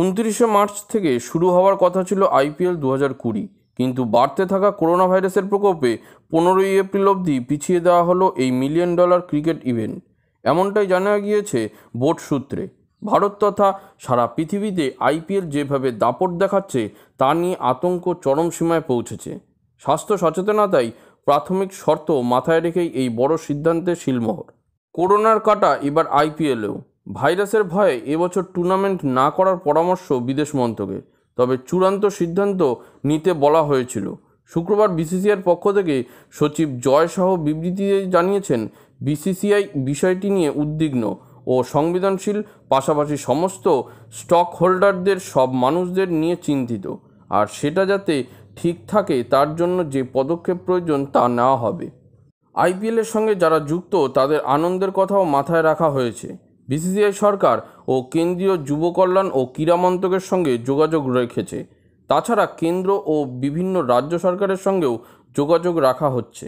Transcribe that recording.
উনত্রিশে মার্চ থেকে শুরু হওয়ার কথা ছিল আইপিএল দু হাজার কুড়ি কিন্তু বাড়তে থাকা করোনা ভাইরাসের প্রকোপে পনেরোই এপ্রিল অবধি পিছিয়ে দেওয়া হলো এই মিলিয়ন ডলার ক্রিকেট ইভেন্ট এমনটাই জানা গিয়েছে বোর্ড সূত্রে ভারত তথা সারা পৃথিবীতে আইপিএল যেভাবে দাপট দেখাচ্ছে তা নিয়ে আতঙ্ক চরম সীমায় পৌঁছেছে স্বাস্থ্য সচেতনতাই প্রাথমিক শর্ত মাথায় রেখেই এই বড় সিদ্ধান্তের শিলমোহর করোনার কাটা এবার আইপিএলেও ভাইরাসের ভয়ে এবছর টুর্নামেন্ট না করার পরামর্শ বিদেশ মন্ত্রকে তবে চূড়ান্ত সিদ্ধান্ত নিতে বলা হয়েছিল শুক্রবার বিসিসিআইয়ের পক্ষ থেকে সচিব জয় শাহ বিবৃতি জানিয়েছেন বিসিসিআই বিষয়টি নিয়ে উদ্বিগ্ন ও সংবেদনশীল পাশাপাশি সমস্ত স্টক হোল্ডারদের সব মানুষদের নিয়ে চিন্তিত আর সেটা যাতে ঠিক থাকে তার জন্য যে পদক্ষেপ প্রয়োজন তা নেওয়া হবে আইপিএলের সঙ্গে যারা যুক্ত তাদের আনন্দের কথাও মাথায় রাখা হয়েছে বিসিসিআই সরকার ও কেন্দ্রীয় যুব কল্যাণ ও ক্রীড়া মন্ত্রকের সঙ্গে যোগাযোগ রেখেছে তাছাড়া কেন্দ্র ও বিভিন্ন রাজ্য সরকারের সঙ্গেও যোগাযোগ রাখা হচ্ছে